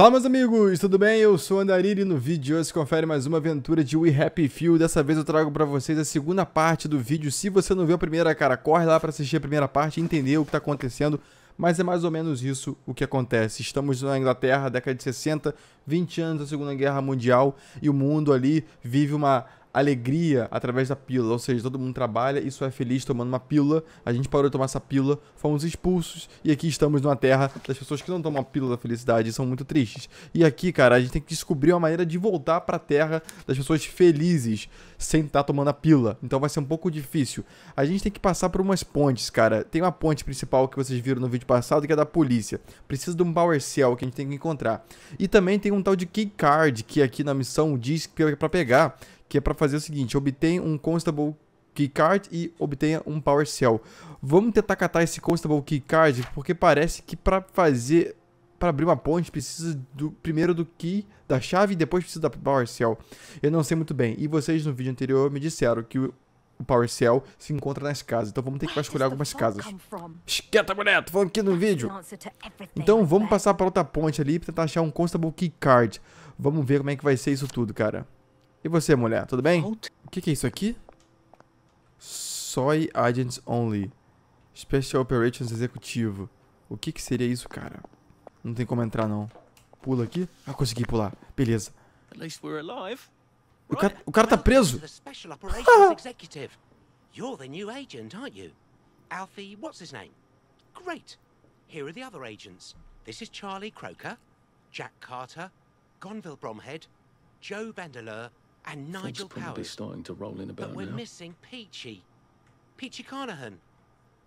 Fala meus amigos, tudo bem? Eu sou o Andariri e no vídeo de hoje confere mais uma aventura de We Happy Few. Dessa vez eu trago pra vocês a segunda parte do vídeo. Se você não viu a primeira, cara, corre lá pra assistir a primeira parte e entender o que tá acontecendo. Mas é mais ou menos isso o que acontece. Estamos na Inglaterra, década de 60, 20 anos da Segunda Guerra Mundial e o mundo ali vive uma alegria através da pílula, ou seja, todo mundo trabalha e só é feliz tomando uma pílula. A gente parou de tomar essa pílula, fomos expulsos e aqui estamos numa terra das pessoas que não tomam a pílula da felicidade e são muito tristes. E aqui, cara, a gente tem que descobrir uma maneira de voltar para a terra das pessoas felizes sem estar tá tomando a pílula. Então vai ser um pouco difícil. A gente tem que passar por umas pontes, cara. Tem uma ponte principal que vocês viram no vídeo passado que é da polícia. Precisa de um power cell que a gente tem que encontrar. E também tem um tal de key card que aqui na missão diz que é para pegar, que é para fazer o seguinte, obtenha um Constable Keycard e obtenha um Power Cell. Vamos tentar catar esse Constable Keycard, porque parece que para fazer para abrir uma ponte precisa do primeiro do key da chave e depois precisa da power cell. Eu não sei muito bem. E vocês no vídeo anterior me disseram que o power cell se encontra nas casas. Então vamos ter que vasculhar algumas casas. Esquenta, mulher, tô falando aqui no vídeo. Então vamos passar para outra ponte ali para tentar achar um constable key card. Vamos ver como é que vai ser isso tudo, cara. E você, mulher, tudo bem? O que, que, é isso aqui? Soy Agents Only. Special Operations Executivo. O que, que seria isso, cara? Não tem como entrar, não. Pula aqui. Ah, consegui pular. Beleza. O cara, o cara tá preso? You're the new agent, aren't you? Alfie, what's his name? Great. Here are the other agents. This is Charlie Croker, Jack Carter, Gonville Bromhead, Joe Bandeleur, and Nigel Fog's probably starting to roll in about But we're now. missing Peachy. Peachy Carnahan.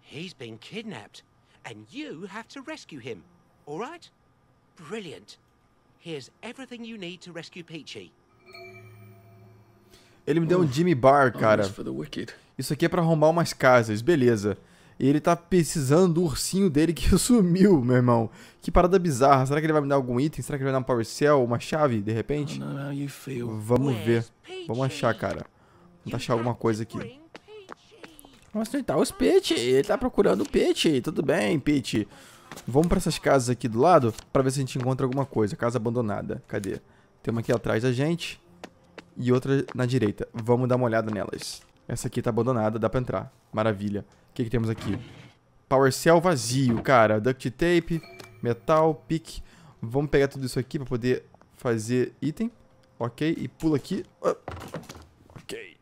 He's been kidnapped, and you have to rescue him, all right? Brilliant. Here's everything you need to rescue Peachy. Ele me deu um oh, Jimmy Bar, oh, cara. Isso aqui é para arrombar umas casas, beleza. E ele tá precisando do ursinho dele que sumiu, meu irmão. Que parada bizarra. Será que ele vai me dar algum item? Será que ele vai dar um power cell, uma chave, de repente? Vamos ver. Vamos achar, cara. Vamos achar alguma coisa aqui. Vamos tentar os Pete. Ele tá procurando o Pete. Tudo bem, Pete. Vamos pra essas casas aqui do lado pra ver se a gente encontra alguma coisa. Casa abandonada. Cadê? Tem uma aqui atrás da gente e outra na direita. Vamos dar uma olhada nelas. Essa aqui tá abandonada, dá pra entrar. Maravilha que, que temos aqui? power cell vazio, cara. Duct tape, metal, pick. Vamos pegar tudo isso aqui pra poder fazer item. Ok, e pula aqui. Ah. Ok.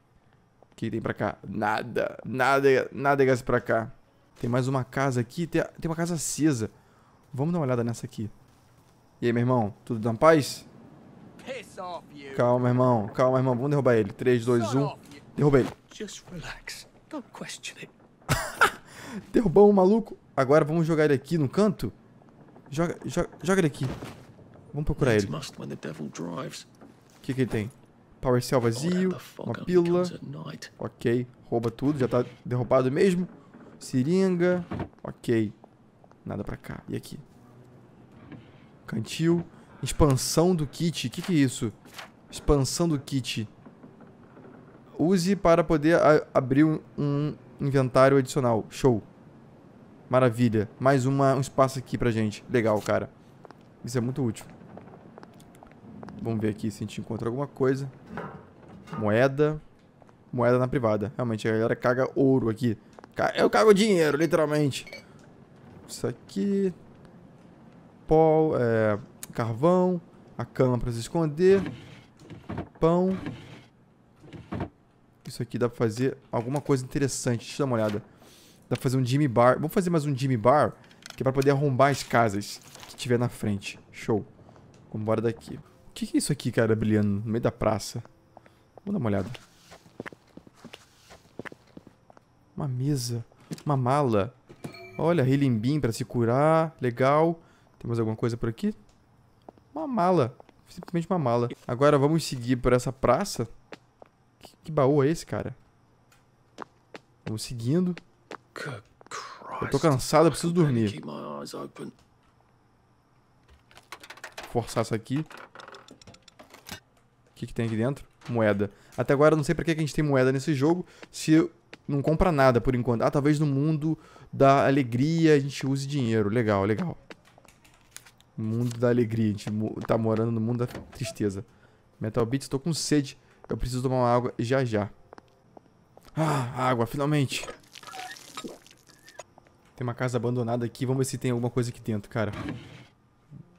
O que tem pra cá? Nada. Nada, nada é gás pra cá. Tem mais uma casa aqui. Tem, tem uma casa acesa. Vamos dar uma olhada nessa aqui. E aí, meu irmão? Tudo na paz? Calma, irmão. Calma, irmão. Vamos derrubar ele. 3, 2, 1. Derruba ele. Just relax. Don't question it. Derrubamos o maluco. Agora vamos jogar ele aqui no canto. Joga, joga, joga ele aqui. Vamos procurar ele. O que, que ele tem? Power cell vazio, uma pílula. Ok, rouba tudo, já tá derrubado mesmo. Seringa, ok. Nada pra cá. E aqui? Cantil. Expansão do kit. O que, que é isso? Expansão do kit. Use para poder abrir um, inventário adicional. Show. Maravilha. Mais uma, um espaço aqui pra gente. Legal, cara. Isso é muito útil. Vamos ver aqui se a gente encontra alguma coisa. Moeda. Moeda na privada. Realmente, a galera caga ouro aqui. Eu cago dinheiro, literalmente. Isso aqui. Pó, é, carvão. A cama pra se esconder. Pão isso aqui dá pra fazer alguma coisa interessante. Deixa eu dar uma olhada. Dá pra fazer um Jimmy Bar. Vamos fazer mais um Jimmy Bar, que é pra poder arrombar as casas que tiver na frente. Show. Vamos embora daqui. O que, é isso aqui, cara, brilhando no meio da praça? Vamos dar uma olhada. Uma mesa. Uma mala. Olha, relimbim pra se curar. Legal. Tem mais alguma coisa por aqui? Uma mala. Simplesmente uma mala. Agora vamos seguir por essa praça. Que, que baú é esse, cara? Vamos seguindo. Eu tô cansado, eu preciso dormir. Forçar isso aqui. O que, que tem aqui dentro? Moeda. Até agora eu não sei pra que a gente tem moeda nesse jogo. Se não compra nada por enquanto. Ah, talvez no mundo da alegria a gente use dinheiro. Legal, legal. Mundo da alegria. A gente tá morando no mundo da tristeza. Metal Beats, tô com sede. Eu preciso tomar uma água já já. Ah, água, finalmente. Tem uma casa abandonada aqui. Vamos ver se tem alguma coisa aqui dentro, cara.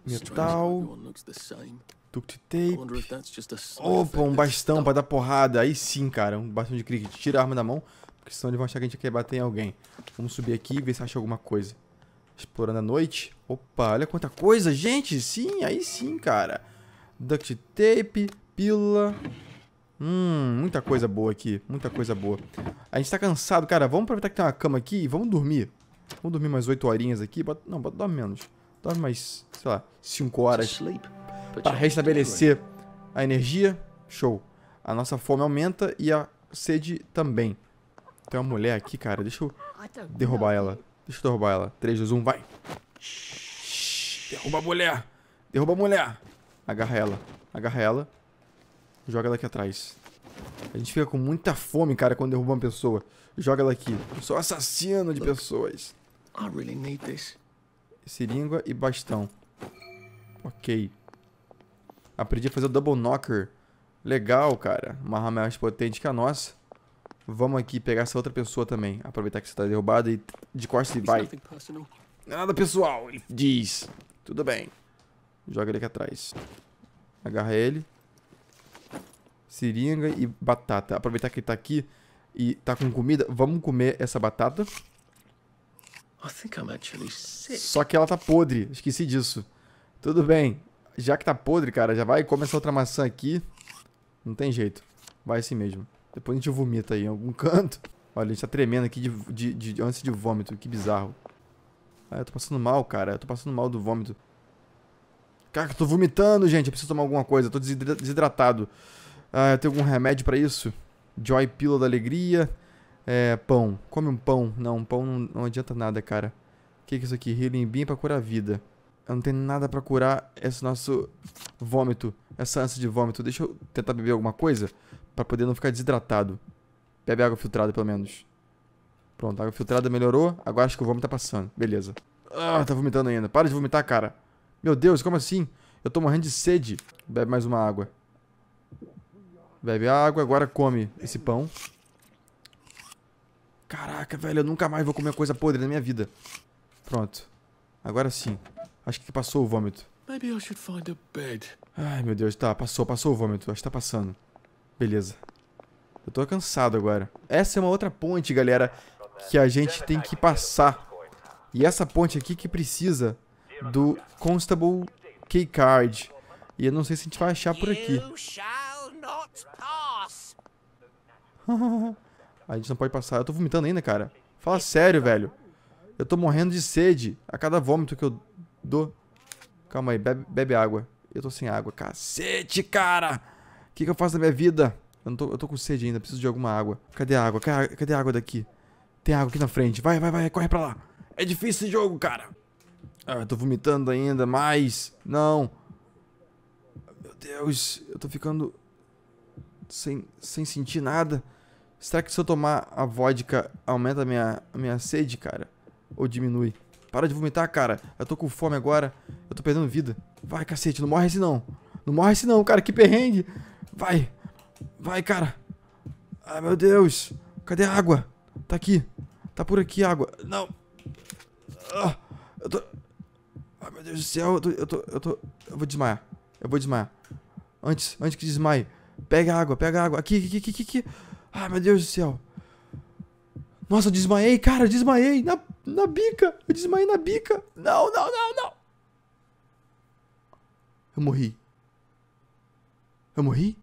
Metal. Duct tape. Opa, um bastão pra dar porrada. Aí sim, cara. Um bastão de cricket. Tira a arma da mão, porque senão eles vão achar que a gente quer bater em alguém. Vamos subir aqui e ver se acha alguma coisa. Explorando a noite. Opa, olha quanta coisa, gente. Sim, aí sim, cara. Duct tape, pila, Hum, muita coisa boa aqui, muita coisa boa. A gente tá cansado, cara, vamos aproveitar que tem uma cama aqui e vamos dormir. Vamos dormir mais 8 horinhas aqui, bota, não, bota, dorme menos. Dorme mais, sei lá, 5 horas para restabelecer a energia. Show. A nossa fome aumenta e a sede também. Tem uma mulher aqui, cara, deixa eu derrubar ela. Deixa eu derrubar ela. 3, 2, 1, vai. Derruba a mulher. Derruba a mulher. Agarra ela. Agarra ela. Joga ela aqui atrás. A gente fica com muita fome, cara, quando derruba uma pessoa. Joga ela aqui. Eu sou assassino de pessoas. I really need this. Seringa e bastão. Ok. Aprendi a fazer o double knocker. Legal, cara. Uma arma mais potente que a nossa. Vamos aqui pegar essa outra pessoa também. Aproveitar que você tá derrubado e de costas e vai. Nada pessoal, ele diz. Tudo bem. Joga ele aqui atrás. Agarra ele seringa e batata. Aproveitar que ele tá aqui e tá com comida, vamos comer essa batata. Só que ela tá podre, esqueci disso. Tudo bem, já que tá podre, cara, já vai começar outra maçã aqui. Não tem jeito, vai assim mesmo. Depois a gente vomita aí em algum canto. Olha, a gente tá tremendo aqui de, de, de, de ânsia de vômito, que bizarro. Ah, eu tô passando mal, cara, eu tô passando mal do vômito. Cara, eu tô vomitando, gente, eu preciso tomar alguma coisa, eu tô desidratado. Ah, tem algum remédio para isso? Joy Pílula da Alegria. É, pão. Come um pão. Não, um pão não, não adianta nada, cara. O que, que é isso aqui? Healing Bean pra curar a vida. Eu não tenho nada pra curar esse nosso vômito. Essa ânsia de vômito. Deixa eu tentar beber alguma coisa pra poder não ficar desidratado. Bebe água filtrada, pelo menos. Pronto, água filtrada melhorou. Agora acho que o vômito tá passando. Beleza. Ah, tá vomitando ainda. Para de vomitar, cara. Meu Deus, como assim? Eu tô morrendo de sede. Bebe mais uma água. Bebe água, agora come esse pão. Caraca, velho, eu nunca mais vou comer coisa podre na minha vida. Pronto. Agora sim. Acho que passou o vômito. Ai, meu Deus, tá, passou, passou o vômito. Acho que tá passando. Beleza. Eu tô cansado agora. Essa é uma outra ponte, galera, que a gente tem que passar. E essa ponte aqui que precisa do Constable Keycard. E eu não sei se a gente vai achar por aqui. a gente não pode passar. Eu tô vomitando ainda, cara. Fala sério, velho. Eu tô morrendo de sede a cada vômito que eu dou. Calma aí, bebe, bebe água. Eu tô sem água. Cacete, cara! O que, que eu faço na minha vida? Eu, tô, eu tô com sede ainda, preciso de alguma água. Cadê a água? Cadê a água daqui? Tem água aqui na frente. Vai, vai, vai, corre pra lá. É difícil esse jogo, cara. Ah, eu tô vomitando ainda, mais. Não. Meu Deus, eu tô ficando sem, sem sentir nada. Será que se eu tomar a vodka aumenta a minha, a minha sede, cara? Ou diminui? Para de vomitar, cara. Eu tô com fome agora. Eu tô perdendo vida. Vai, cacete, não morre assim não. Não morre assim não, cara. Que perrengue. Vai. Vai, cara. Ai, meu Deus. Cadê a água? Tá aqui. Tá por aqui a água. Não. Ah, eu tô... Ai, meu Deus do céu. Eu tô... Eu, tô, eu, tô... eu vou desmaiar. Eu vou desmaiar. Antes, antes que desmaie. Pega água, pega água. Aqui, aqui, aqui, aqui, Ai, meu Deus do céu. Nossa, eu desmaiei, cara, eu desmaiei na, na bica. Eu desmaiei na bica. Não, não, não, não. Eu morri. Eu morri?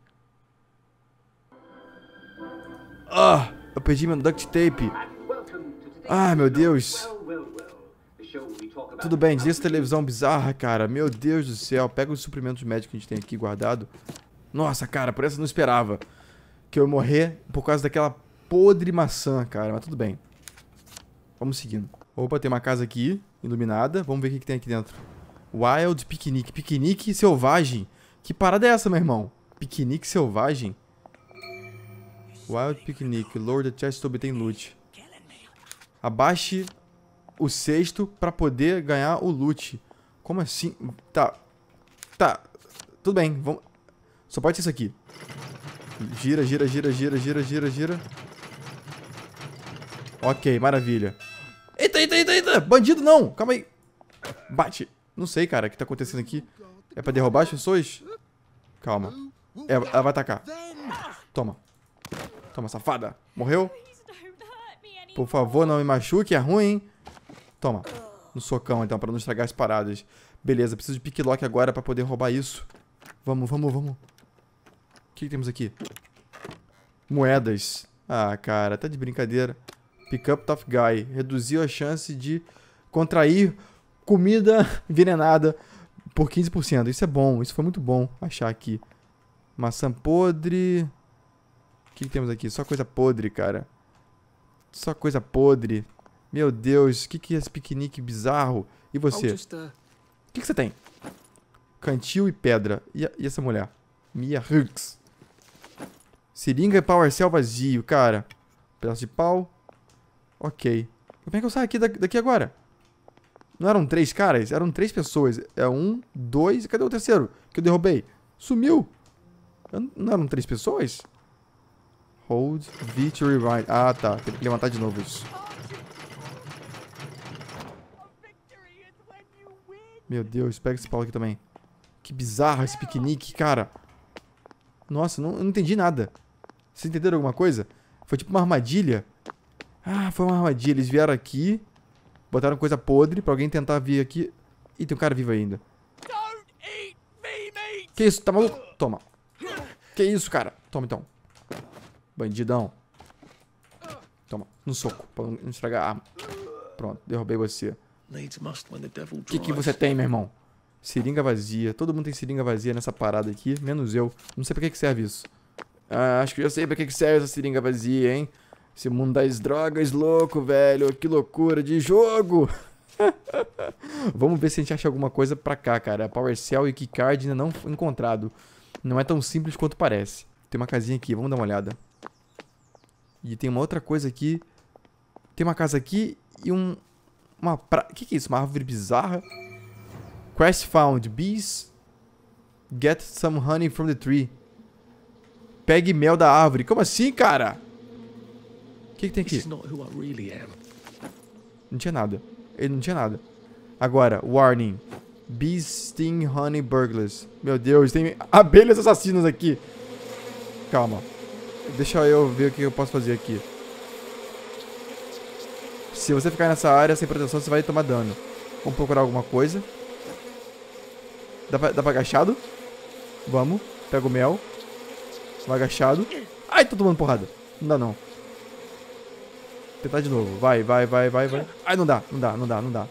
Ah, eu perdi meu duct tape. Ah, meu Deus. Tudo bem, Diz essa televisão bizarra, cara. Meu Deus do céu. Pega os suprimentos médicos que a gente tem aqui guardado. Nossa, cara, por essa eu não esperava. Que eu ia morrer por causa daquela podre maçã, cara. Mas tudo bem. Vamos seguindo. Opa, tem uma casa aqui, iluminada. Vamos ver o que, que tem aqui dentro. Wild Picnic. Piquenique selvagem. Que parada é essa, meu irmão? Piquenique selvagem? Wild Picnic. Lord the Chest obtém loot. Abaixe o sexto pra poder ganhar o loot. Como assim? Tá. Tá. Tudo bem. Vamos... Só pode ser isso aqui. Gira, gira, gira, gira, gira, gira, gira. Ok, maravilha. Eita, eita, eita, eita! Bandido não! Calma aí. Bate. Não sei, cara, o que tá acontecendo aqui. É pra derrubar as pessoas? Calma. É, ela vai atacar. Toma. Toma, safada. Morreu? Por favor, não me machuque, é ruim, hein? Toma. No socão, então, pra não estragar as paradas. Beleza, preciso de picklock agora pra poder roubar isso. Vamos, vamos, vamos que, que temos aqui? Moedas. Ah, cara, tá de brincadeira. Pick up tough guy. Reduziu a chance de contrair comida envenenada por 15%. Isso é bom, isso foi muito bom achar aqui. Maçã podre. O que, que, temos aqui? Só coisa podre, cara. Só coisa podre. Meu Deus, o que, que é esse piquenique bizarro? E você? O que, que você tem? Cantil e pedra. E, e essa mulher? Mia Hux. Seringa e PowerCell vazio, cara. Pedaço de pau. Ok. Como é que eu saio aqui daqui agora? Não eram três caras? Eram três pessoas. É um, dois... Cadê o terceiro que eu derrubei? Sumiu. Não eram três pessoas? Hold Victory right. Ah, tá. Tem que levantar de novo isso. Meu Deus, pega esse pau aqui também. Que bizarro esse piquenique, cara. Nossa, não, eu não entendi nada. Vocês entenderam alguma coisa? Foi tipo uma armadilha. Ah, foi uma armadilha. Eles vieram aqui, botaram coisa podre pra alguém tentar vir aqui. Ih, tem um cara vivo ainda. Que isso? Tá maluco? Toma. Que isso, cara? Toma, então. Bandidão. Toma, um soco, pra não estragar a arma. Pronto, derrubei você. O que, que você tem, meu irmão? Seringa vazia. Todo mundo tem seringa vazia nessa parada aqui, menos eu. Não sei pra que serve isso. Ah, acho que já sei pra que, que serve essa seringa vazia, hein? Esse mundo das drogas louco, velho. Que loucura de jogo! Vamos ver se a gente acha alguma coisa pra cá, cara. Power Cell e Keycard ainda não encontrado. Não é tão simples quanto parece. Tem uma casinha aqui, vamos dar uma olhada. E tem uma outra coisa aqui. Tem uma casa aqui e um... Uma pra... que que é isso? Uma árvore bizarra? Quest found. Bees get some honey from the tree. Pegue mel da árvore. Como assim, cara? O que, que tem aqui? Não tinha nada. Ele não tinha nada. Agora, warning. bee sting honey burglars. Meu Deus, tem abelhas assassinas aqui. Calma. Deixa eu ver o que eu posso fazer aqui. Se você ficar nessa área sem proteção, você vai tomar dano. Vamos procurar alguma coisa. Dá pra, dá pra agachado? Vamos. Pega o mel. Vai agachado. Ai, tô tomando porrada. Não dá, não. Tentar de novo. Vai, vai, vai, vai, vai. Ai, não dá, não dá, não dá, não dá.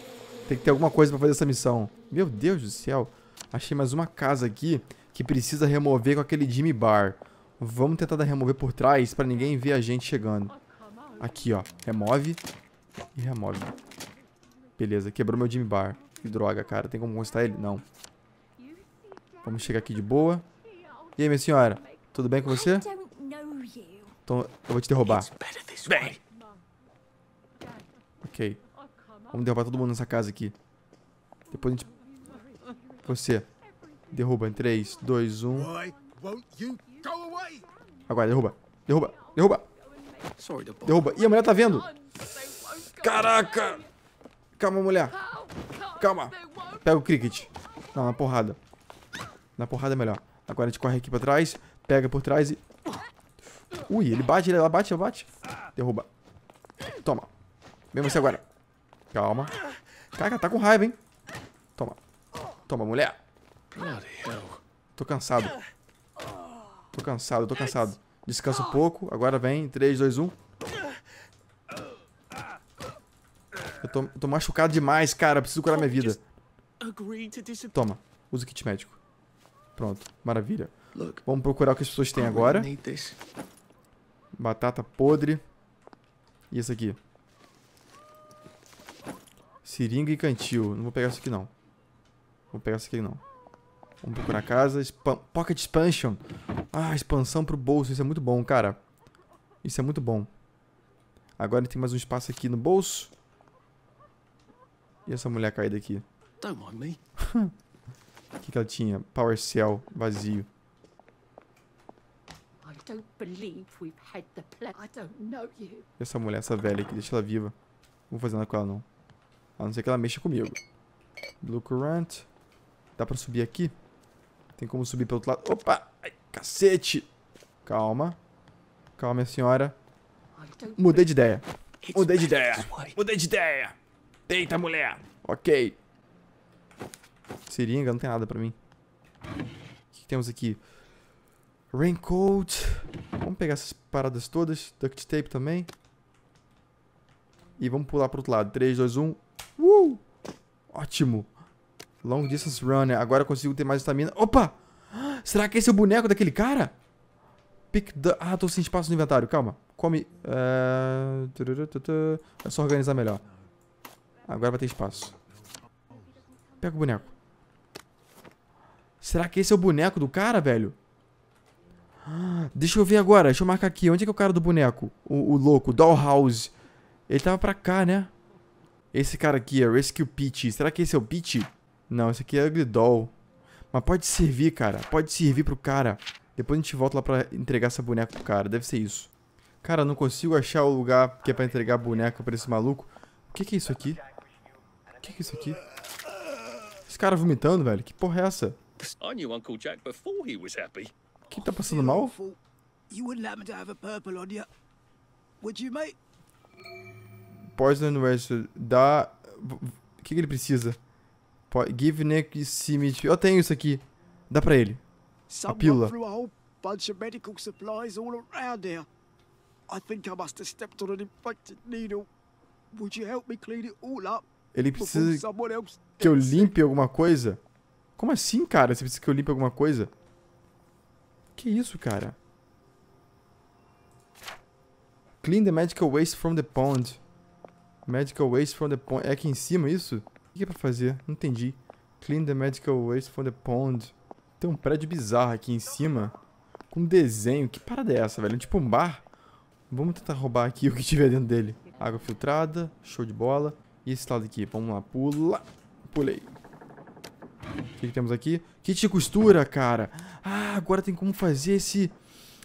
Tem que ter alguma coisa pra fazer essa missão. Meu Deus do céu. Achei mais uma casa aqui que precisa remover com aquele Jimmy Bar. Vamos tentar remover por trás pra ninguém ver a gente chegando. Aqui, ó. Remove e remove. Beleza, quebrou meu Jimmy Bar. Que droga, cara. Tem como constar ele? Não. Vamos chegar aqui de boa. E aí, minha senhora? Tudo bem com você? Então, eu vou te derrubar. Bem. Ok. Vamos derrubar todo mundo nessa casa aqui. Depois a gente... Você. Derruba em 3, 2, 1. Agora, derruba. Derruba. Derruba. Derruba. Ih, a mulher tá vendo. Caraca. Calma, mulher. Calma. Pega o cricket. Não, na porrada. Na porrada é melhor. Agora a gente corre aqui pra trás. Pega por trás e... Ui, ele bate, ele bate, ele bate. Derruba. Toma. Vem assim você agora. Calma. Caraca, tá com raiva, hein? Toma. Toma, mulher. Tô cansado. Tô cansado, tô cansado. Descansa um pouco. Agora vem. 3, 2, 1. Eu tô, tô machucado demais, cara. Preciso curar minha vida. Toma. Usa o kit médico. Pronto. Maravilha. Vamos procurar o que as pessoas têm agora. Batata podre. E esse aqui? Seringa e cantil. Não vou pegar isso aqui, não. Vou pegar isso aqui, não. Vamos procurar casa. Expan Pocket expansion. Ah, expansão pro bolso. Isso é muito bom, cara. Isso é muito bom. Agora tem mais um espaço aqui no bolso. E essa mulher caída aqui? Don't mind me. O que, que ela tinha? Power Cell vazio. Essa mulher, essa velha aqui, deixa ela viva. Não vou fazer nada com ela, não. A não ser que ela mexa comigo. Blue Current. Dá pra subir aqui? Tem como subir pelo outro lado. Opa! Ai, cacete! Calma. Calma, minha senhora. Mudei de ideia. Mudei de ideia. Mudei de ideia. Deita, mulher. Ok. Seringa, não tem nada pra mim. O que, que temos aqui? Raincoat. Vamos pegar essas paradas todas. Duct tape também. E vamos pular pro outro lado. 3, 2, 1. Uh! Ótimo. Long distance runner. Agora eu consigo ter mais estamina. Opa! Será que esse é o boneco daquele cara? Pick the... Ah, tô sem espaço no inventário. Calma. Come... Uh... É só organizar melhor. Agora vai ter espaço. Pega o boneco. Será que esse é o boneco do cara, velho? Deixa eu ver agora, deixa eu marcar aqui. Onde é que é o cara do boneco? O, o louco, o Dollhouse. Ele tava pra cá, né? Esse cara aqui é Rescue Peach. Será que esse é o Peach? Não, esse aqui é Ugly Doll. Mas pode servir, cara. Pode servir pro cara. Depois a gente volta lá pra entregar essa boneca pro cara. Deve ser isso. Cara, não consigo achar o lugar que é pra entregar a boneca pra esse maluco. O que que é isso aqui? O que que é isso aqui? Esse cara vomitando, velho. Que porra é essa? conheci o Uncle Jack que ele was feliz. Quem tá passando mal? Poison West dá. O que, que ele precisa? Po Give Nick Simit. Eu tenho isso aqui. Dá pra ele. A pílula. Ele precisa que eu limpe alguma coisa? Como assim, cara? Você precisa que eu limpe alguma coisa? Que isso, cara? Clean the medical waste from the pond. Medical waste from the pond. É aqui em cima isso? O que é pra fazer? Não entendi. Clean the medical waste from the pond. Tem um prédio bizarro aqui em cima. Com desenho. Que parada é essa, velho? É tipo um bar? Vamos tentar roubar aqui o que tiver dentro dele. Água filtrada. Show de bola. E esse lado aqui. Vamos lá. Pula. Pulei. O que, que temos aqui? Kit tipo de costura, cara. Ah, agora tem como fazer esse...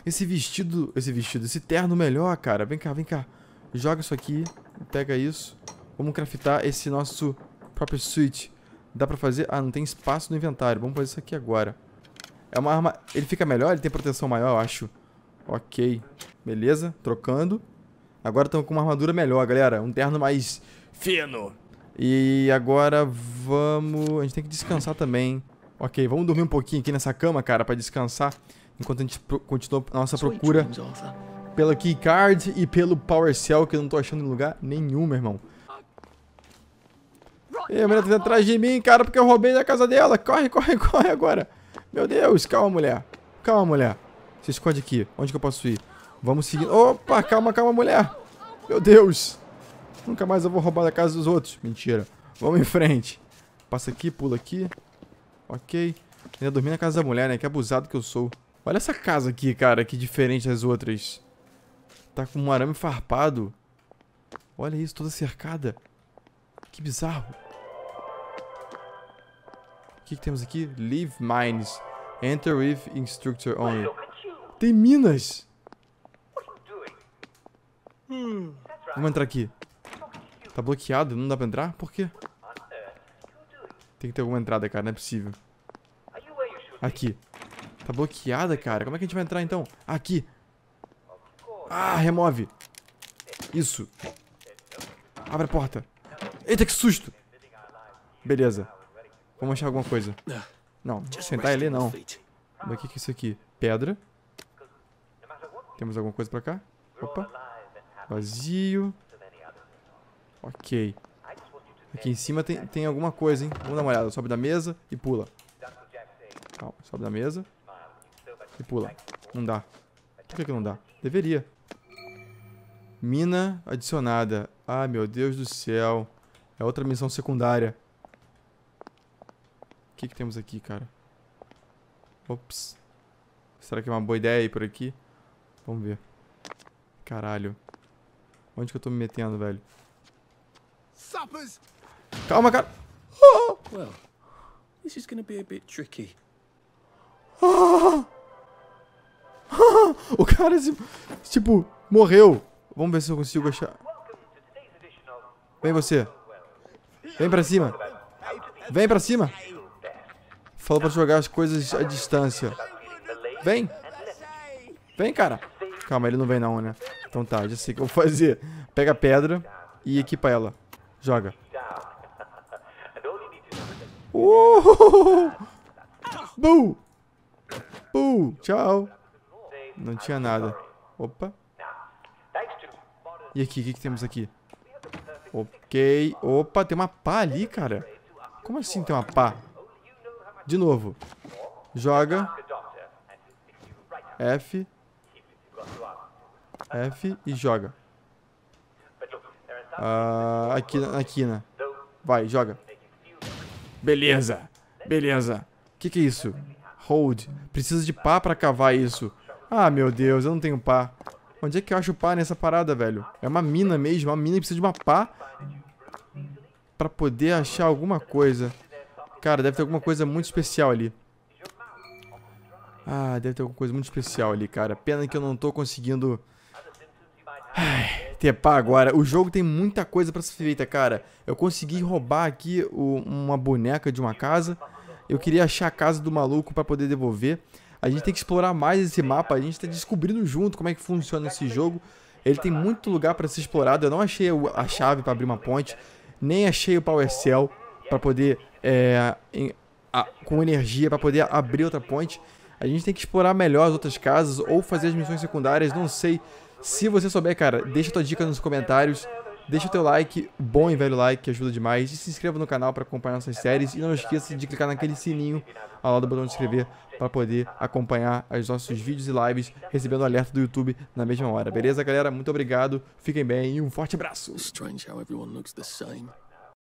Esse vestido... Esse vestido, esse terno melhor, cara. Vem cá, vem cá. Joga isso aqui. Pega isso. Vamos craftar esse nosso próprio suit. Dá pra fazer... Ah, não tem espaço no inventário. Vamos fazer isso aqui agora. É uma arma... Ele fica melhor? Ele tem proteção maior, eu acho. Ok. Beleza. Trocando. Agora estamos com uma armadura melhor, galera. Um terno mais fino. E agora vamos... A gente tem que descansar também. Ok, vamos dormir um pouquinho aqui nessa cama, cara, pra descansar. Enquanto a gente continua a nossa procura pela keycard e pelo power cell, que eu não tô achando em lugar nenhum, meu irmão. E a mulher tá atrás de mim, cara, porque eu roubei da casa dela. Corre, corre, corre agora. Meu Deus, calma, mulher. Calma, mulher. Se esconde aqui. Onde que eu posso ir? Vamos seguir. Opa, calma, calma, mulher. Meu Deus. Nunca mais eu vou roubar da casa dos outros. Mentira. Vamos em frente. Passa aqui, pula aqui. Ok. Ainda dormi na casa da mulher, né? Que abusado que eu sou. Olha essa casa aqui, cara, que diferente das outras. Tá com um arame farpado. Olha isso, toda cercada. Que bizarro. O que, que temos aqui? Leave mines. Enter with instructor only. Tem minas! Hum. Vamos entrar aqui. Tá bloqueado, não dá pra entrar? Por quê? Tem que ter alguma entrada, cara, não é possível. Aqui. Tá bloqueada, cara. Como é que a gente vai entrar, então? Aqui. Ah, remove. Isso. Abre a porta. Eita, que susto. Beleza. Vamos achar alguma coisa. Não, sentar ali não. O que é isso aqui? Pedra. Temos alguma coisa pra cá? Opa. Vazio. Ok. Aqui em cima tem, tem alguma coisa, hein? Vamos dar uma olhada. Sobe da mesa e pula. Calma, sobe da mesa e pula. Não dá. Por que, que não dá? Deveria. Mina adicionada. Ah, meu Deus do céu. É outra missão secundária. O que, que temos aqui, cara? Ops. Será que é uma boa ideia ir por aqui? Vamos ver. Caralho. Onde que eu tô me metendo, velho? Calma, cara. Oh. Well, this is gonna be a bit tricky. Oh. o cara, tipo, morreu. Vamos ver se eu consigo achar. Vem você. Vem pra cima. Vem pra cima. Fala pra jogar as coisas à distância. Vem. Vem, cara. Calma, ele não vem não, né? Então tá, já sei o que eu vou fazer. Pega a pedra e equipa ela. Joga. Uou! Uh! boo Tchau! Não tinha nada. Opa. E aqui, o que, que temos aqui? Ok. Opa, tem uma pá ali, cara. Como assim tem uma pá? De novo. Joga. F. F e joga. Uh, aqui, aqui, né? Vai, joga. Beleza. Beleza. O que, que é isso? Hold. precisa de pá pra cavar isso. Ah, meu Deus, eu não tenho pá. Onde é que eu acho pá nessa parada, velho? É uma mina mesmo, uma mina que precisa de uma pá pra poder achar alguma coisa. Cara, deve ter alguma coisa muito especial ali. Ah, deve ter alguma coisa muito especial ali, cara. Pena que eu não tô conseguindo Ai, tepar agora. O jogo tem muita coisa pra ser feita, cara. Eu consegui roubar aqui o, uma boneca de uma casa. Eu queria achar a casa do maluco pra poder devolver. A gente tem que explorar mais esse mapa. A gente tá descobrindo junto como é que funciona esse jogo. Ele tem muito lugar pra ser explorado. Eu não achei a chave pra abrir uma ponte. Nem achei o Power Cell pra poder... É, em, a, com energia pra poder abrir outra ponte. A gente tem que explorar melhor as outras casas ou fazer as missões secundárias, não sei. Se você souber, cara, deixa tua dica nos comentários. Deixa o teu like, bom e velho like, que ajuda demais. E se inscreva no canal para acompanhar nossas séries. E não esqueça de clicar naquele sininho ao lado do botão de inscrever para poder acompanhar os nossos vídeos e lives, recebendo alerta do YouTube na mesma hora. Beleza, galera? Muito obrigado, fiquem bem e um forte abraço!